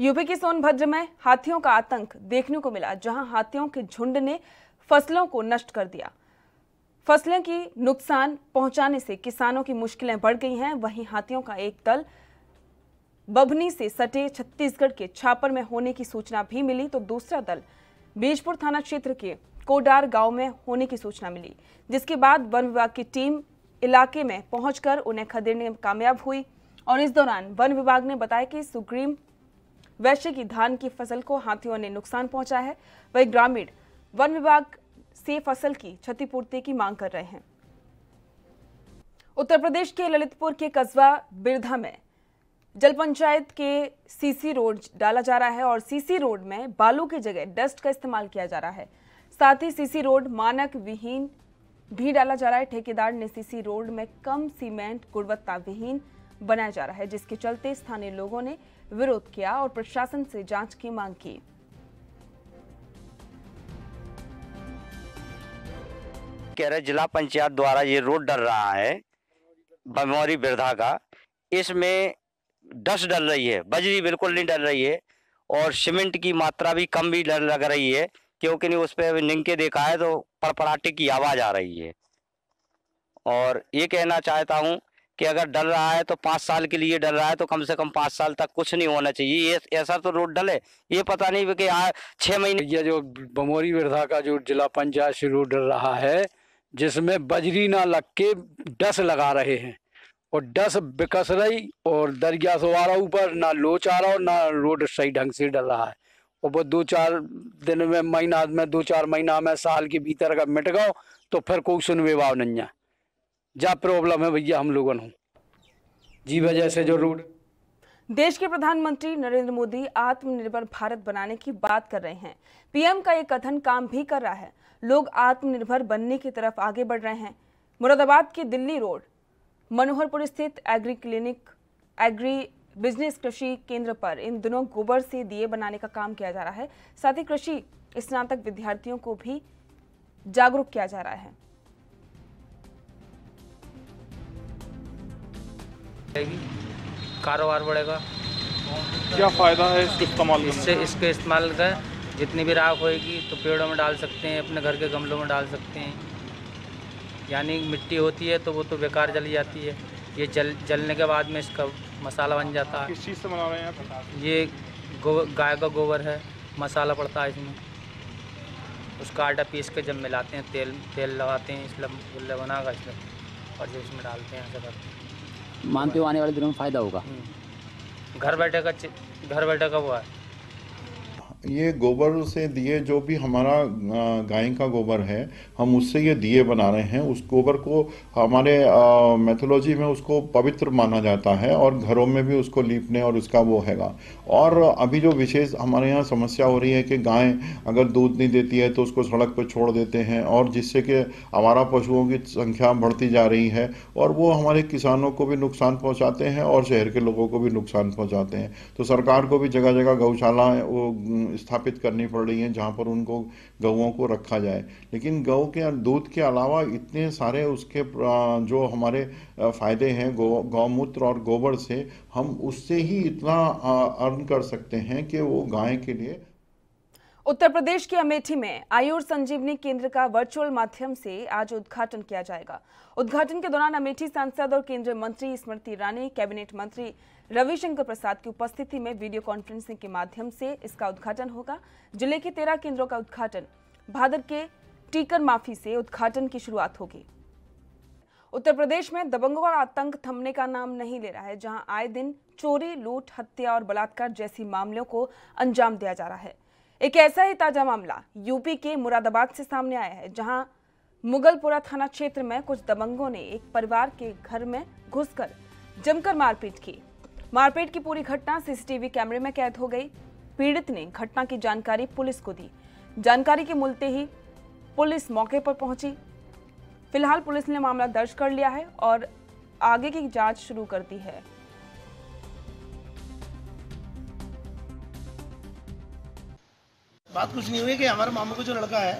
UP के सोनभद्र में हाथियों का आतंक देखने को मिला जहां हाथियों के झुंड ने फसलों को नष्ट कर दिया फसलें की नुकसान पहुंचाने से किसानों की मुश्किलें बढ़ गई हैं वहीं हाथियों का एक दल बभनी से सटे छत्तीसगढ़ के छापर में होने की सूचना भी मिली तो दूसरा दल बीजपुर थाना क्षेत्र के कोडार गांव में होने की सूचना मिली जिसके बाद वन विभाग की टीम इलाके में पहुंचकर उन्हें खदेड़ने में कामयाब हुई और इस दौरान वन विभाग ने बताया कि सुग्रीम वैश्य की धान की फसल को हाथियों ने नुकसान पहुंचा है वही ग्रामीण वन विभाग से फसल की क्षतिपूर्ति की मांग कर रहे हैं उत्तर प्रदेश के ललितपुर के कस्बा बिरधा में जल पंचायत के सीसी रोड डाला जा रहा है और सीसी रोड में बालू की जगह डस्ट का इस्तेमाल किया जा रहा है साथ ही सीसी रोड मानक विहीन भी डाला जा रहा है ठेकेदार ने सीसी रोड में कम सीमेंट गुणवत्ता विहीन बनाया जा रहा है जिसके चलते स्थानीय लोगों ने विरोध किया और प्रशासन से जांच की मांग की कह रहे जिला पंचायत द्वारा ये रोड डल रहा है बमौरी वृद्धा का इसमें डस्ट डल रही है बजरी बिल्कुल नहीं डल रही है और सीमेंट की मात्रा भी कम भी लग रही है क्योंकि नहीं उस पर निंके देखा है तो पड़पड़ाटे की आवाज़ आ रही है और ये कहना चाहता हूँ कि अगर डल रहा है तो पाँच साल के लिए डल रहा है तो कम से कम पाँच साल तक कुछ नहीं होना चाहिए ये ऐसा तो रोड डले ये पता नहीं कि छः महीने ये जो बमोरी वृद्धा का जो जिला पंचायत से रोड डल रहा है जिसमें बजरी ना लग के डस लगा रहे हैं और डस बिकस रही और दरिया से आ रहा ऊपर ना लोच आ रहा और ना रोड सही ढंग से डल रहा है और वो दो चार दिन में महीना में दो चार महीना में साल के भीतर अगर मिट गओ तो फिर कोई सुनवेवाव नहीं है जा प्रॉब्लम है भैया हम लोगों को जी वजह से जो रोड देश के प्रधानमंत्री नरेंद्र मोदी आत्मनिर्भर भारत बनाने की बात कर रहे हैं पीएम का ये कथन काम भी कर रहा है लोग आत्मनिर्भर बनने की तरफ आगे बढ़ रहे हैं मुरादाबाद के दिल्ली रोड मनोहरपुर स्थित एग्री क्लिनिक एग्री बिजनेस कृषि केंद्र पर इन दोनों गोबर से दिए बनाने का काम किया जा रहा है साथ ही कृषि स्नातक विद्यार्थियों को भी जागरूक किया जा रहा है कारोबार बढ़ेगा क्या फ़ायदा है इसके इस्तेमाल इससे इसके इस्तेमाल का जितनी भी राख होएगी तो पेड़ों में डाल सकते हैं अपने घर के गमलों में डाल सकते हैं यानी मिट्टी होती है तो वो तो बेकार जली जाती है ये जल जलने के बाद में इसका मसाला बन जाता है किस चीज़ से बना रहे हैं ये गाय का गोबर है मसाला पड़ता है इसमें उसका आटा पीस के जब मिलाते हैं तेल तेल लगाते हैं इसलिए गुल्ले बनाकर इसमें और जब इसमें डालते हैं ऐसा करते हैं मानते हो आने वाले दिनों में फ़ायदा होगा हम्म। घर बैठे का घर बैठे का हुआ है ये गोबर से दिए जो भी हमारा गाय का गोबर है हम उससे ये दिए बना रहे हैं उस गोबर को हमारे मैथोलॉजी में उसको पवित्र माना जाता है और घरों में भी उसको लीपने और उसका वो हैगा और अभी जो विशेष हमारे यहाँ समस्या हो रही है कि गाय अगर दूध नहीं देती है तो उसको सड़क पर छोड़ देते हैं और जिससे कि हमारा पशुओं की संख्या बढ़ती जा रही है और वो हमारे किसानों को भी नुकसान पहुँचाते हैं और शहर के लोगों को भी नुकसान पहुँचाते हैं तो सरकार को भी जगह जगह गौशाला स्थापित करनी पड़ रही हैं जहाँ पर उनको गऊँ को रखा जाए लेकिन गऊ के दूध के अलावा इतने सारे उसके जो हमारे फ़ायदे हैं गौ गौमूत्र और गोबर से हम उससे ही इतना अर्न कर सकते हैं कि वो गाय के लिए उत्तर प्रदेश के अमेठी में आयुर संजीवनी केंद्र का वर्चुअल माध्यम से आज उद्घाटन किया जाएगा उद्घाटन के दौरान अमेठी सांसद और केंद्रीय मंत्री स्मृति ईरानी कैबिनेट मंत्री रविशंकर प्रसाद की उपस्थिति में वीडियो कॉन्फ्रेंसिंग के माध्यम से इसका उद्घाटन होगा जिले के तेरह केंद्रों का उद्घाटन भादर के टीकर माफी से उद्घाटन की शुरुआत होगी उत्तर प्रदेश में दबंगों का आतंक थमने का नाम नहीं ले रहा है जहां आए दिन चोरी लूट हत्या और बलात्कार जैसी मामलों को अंजाम दिया जा रहा है एक ऐसा ही ताजा मामला यूपी के मुरादाबाद से सामने आया है जहां मुगलपुरा थाना क्षेत्र में कुछ दबंगों ने एक परिवार के घर में घुसकर जमकर मारपीट की मारपीट की पूरी घटना सीसीटीवी कैमरे में कैद हो गई पीड़ित ने घटना की जानकारी पुलिस को दी जानकारी के मिलते ही पुलिस मौके पर पहुंची फिलहाल पुलिस ने मामला दर्ज कर लिया है और आगे की जांच शुरू कर दी है बात कुछ नहीं हुई कि हमारे मामू को जो लड़का है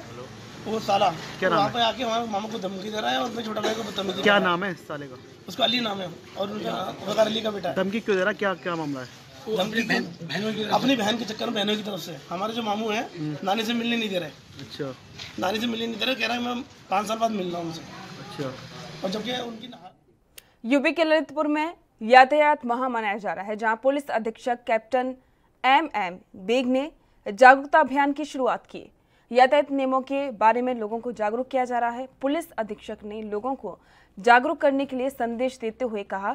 वो साला क्या नाम है आके हमारे मामू को धमकी दे रहा है और मैं छोटा भाई को बदतमीजी क्या नाम है साले का उसका अली नाम है और उनका वकार अली का बेटा धमकी क्यों दे रहा है क्या क्या मामला है अपनी बहन के चक्कर में बहनों की तरफ से हमारे जो मामू है हम्म। नानी से मिलने नहीं दे रहे अच्छा नानी से मिलने नहीं दे रहे कह रहा है मैं पाँच साल बाद मिल रहा हूँ उनसे अच्छा और जबकि उनकी यूपी के ललितपुर में यातायात माह मनाया जा रहा है जहां पुलिस अधीक्षक कैप्टन एम एम बेग ने जागरूकता अभियान की शुरुआत की यातायात नियमों के बारे में लोगों को जागरूक किया जा रहा है पुलिस अधीक्षक ने लोगों को जागरूक करने के लिए संदेश देते हुए कहा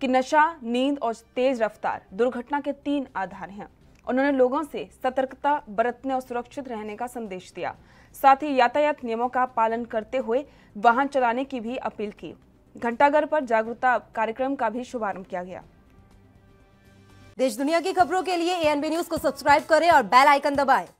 कि नशा नींद और तेज रफ्तार दुर्घटना के तीन आधार हैं उन्होंने लोगों से सतर्कता बरतने और सुरक्षित रहने का संदेश दिया साथ ही यातायात नियमों का पालन करते हुए वाहन चलाने की भी अपील की घंटाघर पर जागरूकता कार्यक्रम का भी शुभारंभ किया गया देश दुनिया की खबरों के लिए एएनबी न्यूज को सब्सक्राइब करें और बेल आइकन दबाएं